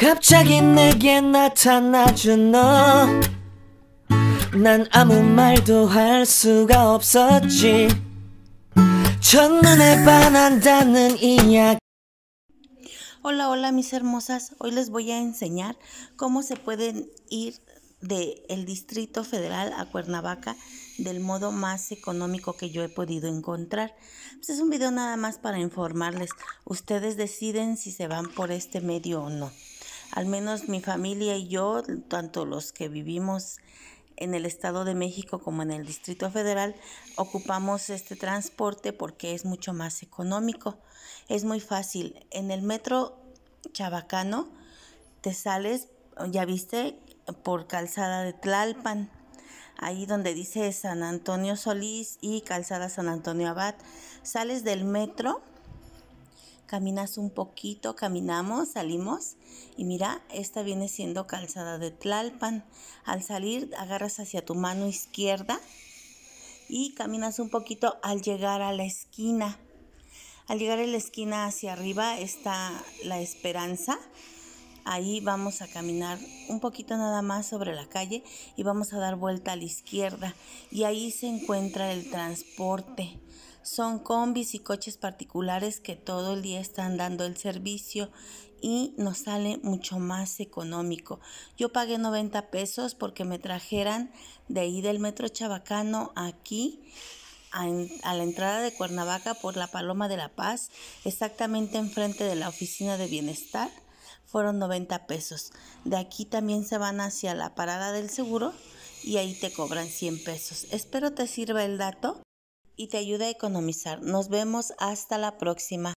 Hola, hola mis hermosas. Hoy les voy a enseñar cómo se pueden ir del el Distrito Federal a Cuernavaca del modo más económico que yo he podido encontrar. Pues es un video nada más para informarles. Ustedes deciden si se van por este medio o no al menos mi familia y yo, tanto los que vivimos en el Estado de México como en el Distrito Federal, ocupamos este transporte porque es mucho más económico. Es muy fácil. En el metro chabacano te sales, ya viste, por calzada de Tlalpan, ahí donde dice San Antonio Solís y calzada San Antonio Abad. Sales del metro caminas un poquito, caminamos, salimos y mira, esta viene siendo calzada de Tlalpan. Al salir agarras hacia tu mano izquierda y caminas un poquito al llegar a la esquina. Al llegar a la esquina hacia arriba está la esperanza. Ahí vamos a caminar un poquito nada más sobre la calle y vamos a dar vuelta a la izquierda. Y ahí se encuentra el transporte son combis y coches particulares que todo el día están dando el servicio y nos sale mucho más económico. Yo pagué 90 pesos porque me trajeran de ahí del metro Chabacano aquí a, la entrada de Cuernavaca por la Paloma de la Paz, exactamente enfrente de la oficina de bienestar. Fueron 90 pesos. De aquí también se van hacia la parada del seguro y ahí te cobran 100 pesos. Espero te sirva el dato y te ayuda a economizar. Nos vemos hasta la próxima.